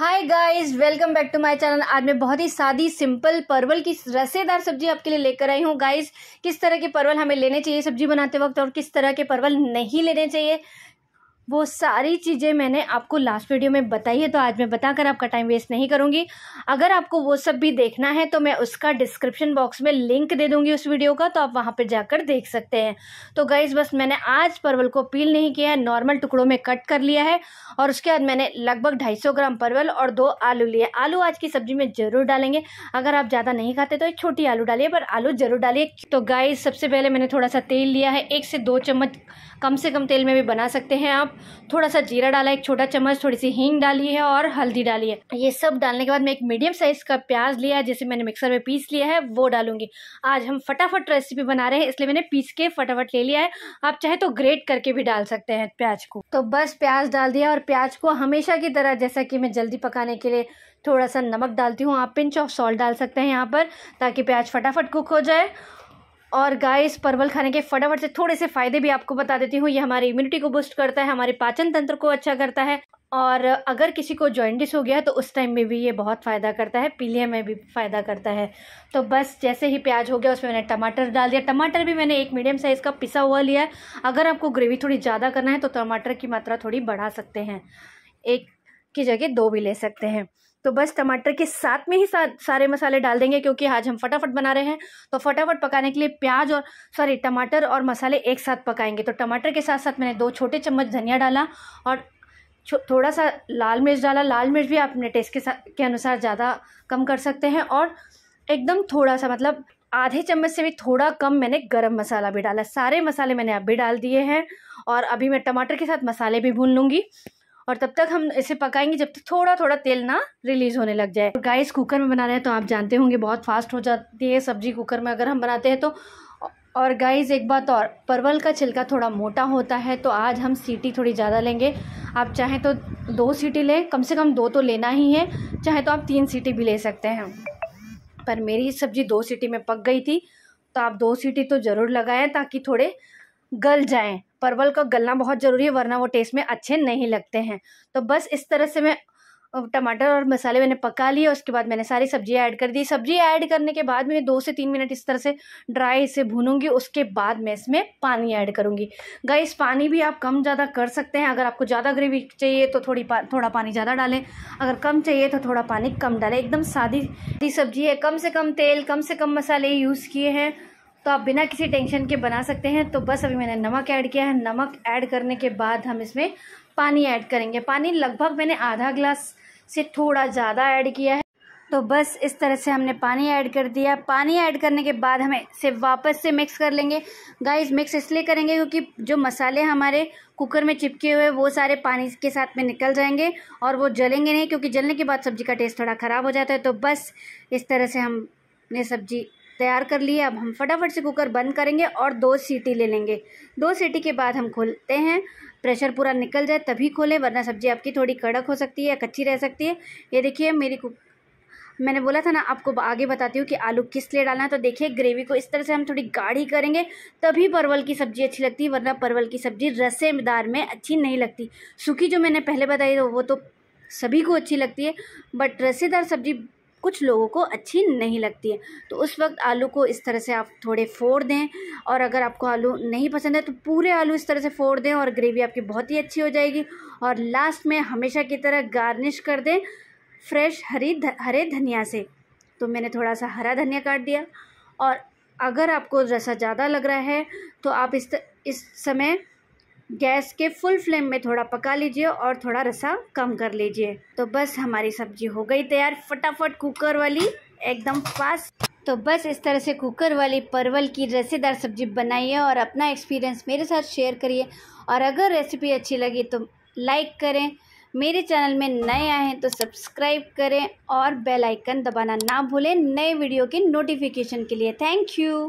hi guys welcome back to my channel आज मैं बहुत ही सादी सिंपल परवल की रसेदार सब्जी आपके लिए लेकर आई हूँ गाइस किस तरह के परवल हमें लेने चाहिए सब्जी बनाते वक्त और किस तरह के परवल नहीं लेने चाहिए वो सारी चीज़ें मैंने आपको लास्ट वीडियो में बताई है तो आज मैं बताकर आपका टाइम वेस्ट नहीं करूँगी अगर आपको वो सब भी देखना है तो मैं उसका डिस्क्रिप्शन बॉक्स में लिंक दे दूँगी उस वीडियो का तो आप वहाँ पर जाकर देख सकते हैं तो गाइज़ बस मैंने आज परवल को पील नहीं किया है नॉर्मल टुकड़ों में कट कर लिया है और उसके बाद मैंने लगभग ढाई ग्राम परवल और दो आलू लिए आलू आज की सब्ज़ी में ज़रूर डालेंगे अगर आप ज़्यादा नहीं खाते तो एक छोटी आलू डालिए पर आलू ज़रूर डालिए तो गाइज़ सबसे पहले मैंने थोड़ा सा तेल लिया है एक से दो चम्मच कम से कम तेल में भी बना सकते हैं आप थोड़ा सा जीरा डाला एक छोटा चम्मच थोड़ी सी हींग डाली है और हल्दी डाली है ये सब डालने के बाद मैं एक मीडियम साइज़ का प्याज लिया है जिसे मैंने मिक्सर में पीस लिया है वो डालूंगी आज हम फटाफट रेसिपी बना रहे हैं इसलिए मैंने पीस के फटाफट ले लिया है आप चाहे तो ग्रेट करके भी डाल सकते हैं प्याज को तो बस प्याज डाल दिया और प्याज को हमेशा की तरह जैसा कि मैं जल्दी पकाने के लिए थोड़ा सा नमक डालती हूँ आप पिंच ऑफ सॉल्ट डाल सकते हैं यहाँ पर ताकि प्याज फटाफट कुक हो जाए और गाइस परवल खाने के फटाफट से थोड़े से फ़ायदे भी आपको बता देती हूँ ये हमारी इम्यूनिटी को बूस्ट करता है हमारे पाचन तंत्र को अच्छा करता है और अगर किसी को जॉइंटिस हो गया तो उस टाइम में भी ये बहुत फ़ायदा करता है पीले में भी फ़ायदा करता है तो बस जैसे ही प्याज हो गया उसमें मैंने टमाटर डाल दिया टमाटर भी मैंने एक मीडियम साइज़ का पिसा हुआ लिया है अगर आपको ग्रेवी थोड़ी ज़्यादा करना है तो टमाटर की मात्रा थोड़ी बढ़ा सकते हैं एक की जगह दो भी ले सकते हैं तो बस टमाटर के साथ में ही सा, सारे मसाले डाल देंगे क्योंकि आज हम फटाफट बना रहे हैं तो फटाफट पकाने के लिए प्याज और सॉरी टमाटर और मसाले एक साथ पकाएंगे तो टमाटर के साथ साथ मैंने दो छोटे चम्मच धनिया डाला और थोड़ा सा लाल मिर्च डाला लाल मिर्च भी आप अपने टेस्ट के साथ के अनुसार ज़्यादा कम कर सकते हैं और एकदम थोड़ा सा मतलब आधे चम्मच से भी थोड़ा कम मैंने गरम मसाला भी डाला सारे मसाले मैंने अब भी डाल दिए हैं और अभी मैं टमाटर के साथ मसाले भी भून लूँगी और तब तक हम इसे पकाएंगे जब तक थोड़ा थोड़ा तेल ना रिलीज होने लग जाए और गाइस कुकर में बना रहे हैं तो आप जानते होंगे बहुत फास्ट हो जाती है सब्जी कुकर में अगर हम बनाते हैं तो और गाइस एक बात और परवल का छिलका थोड़ा मोटा होता है तो आज हम सीटी थोड़ी ज़्यादा लेंगे आप चाहें तो दो सीटी लें कम से कम दो तो लेना ही है चाहे तो आप तीन सीटी भी ले सकते हैं पर मेरी सब्ज़ी दो सीटी में पक गई थी तो आप दो सीटी तो ज़रूर लगाएं ताकि थोड़े गल जाएं परवल का गलना बहुत ज़रूरी है वरना वो टेस्ट में अच्छे नहीं लगते हैं तो बस इस तरह से मैं टमाटर और मसाले मैंने पका लिए उसके बाद मैंने सारी सब्जी ऐड कर दी सब्जी ऐड करने के बाद मैं दो से तीन मिनट इस तरह से ड्राई इसे भूनूंगी उसके बाद मैं इसमें पानी ऐड करूंगी गाइस पानी भी आप कम ज़्यादा कर सकते हैं अगर आपको ज़्यादा ग्रेवी चाहिए तो थोड़ी पा, थोड़ा पानी ज़्यादा डालें अगर कम चाहिए तो थोड़ा पानी कम डालें एकदम सादी सब्जी है कम से कम तेल कम से कम मसाले यूज़ किए हैं तो आप बिना किसी टेंशन के बना सकते हैं तो बस अभी मैंने नमक ऐड किया है नमक ऐड करने के बाद हम इसमें पानी ऐड करेंगे पानी लगभग मैंने आधा ग्लास से थोड़ा ज़्यादा ऐड किया है तो बस इस तरह से हमने पानी ऐड कर दिया पानी ऐड करने के बाद हमें इसे वापस से मिक्स कर लेंगे गाइस मिक्स इसलिए करेंगे क्योंकि जो मसाले हमारे कुकर में चिपके हुए वो सारे पानी के साथ में निकल जाएंगे और वो जलेंगे नहीं क्योंकि जलने के बाद सब्ज़ी का टेस्ट थोड़ा ख़राब हो जाता है तो बस इस तरह से हमने सब्ज़ी तैयार कर लिए अब हम फटाफट से कुकर बंद करेंगे और दो सीटी ले लेंगे दो सीटी के बाद हम खोलते हैं प्रेशर पूरा निकल जाए तभी खोलें वरना सब्ज़ी आपकी थोड़ी कड़क हो सकती है या कच्ची रह सकती है ये देखिए मेरी कुक मैंने बोला था ना आपको आगे बताती हूँ कि आलू किस लिए डालना है तो देखिए ग्रेवी को इस तरह से हम थोड़ी गाढ़ी करेंगे तभी परवल की सब्ज़ी अच्छी लगती है वरना परवल की सब्ज़ी रसेदार में अच्छी नहीं लगती सूखी जो मैंने पहले बताई तो वो तो सभी को अच्छी लगती है बट रसेदार सब्ज़ी कुछ लोगों को अच्छी नहीं लगती है तो उस वक्त आलू को इस तरह से आप थोड़े फोड़ दें और अगर आपको आलू नहीं पसंद है तो पूरे आलू इस तरह से फोड़ दें और ग्रेवी आपकी बहुत ही अच्छी हो जाएगी और लास्ट में हमेशा की तरह गार्निश कर दें फ्रेश हरी ध, हरे धनिया से तो मैंने थोड़ा सा हरा धनिया काट दिया और अगर आपको रसा ज़्यादा लग रहा है तो आप इस इस समय गैस के फुल फ्लेम में थोड़ा पका लीजिए और थोड़ा रसा कम कर लीजिए तो बस हमारी सब्जी हो गई तैयार फटाफट कुकर वाली एकदम फास्ट तो बस इस तरह से कुकर वाली परवल की रसेदार सब्जी बनाइए और अपना एक्सपीरियंस मेरे साथ शेयर करिए और अगर रेसिपी अच्छी लगी तो लाइक करें मेरे चैनल में नए आए हैं तो सब्सक्राइब करें और बेल आइकन दबाना ना भूलें नए वीडियो के नोटिफिकेशन के लिए थैंक यू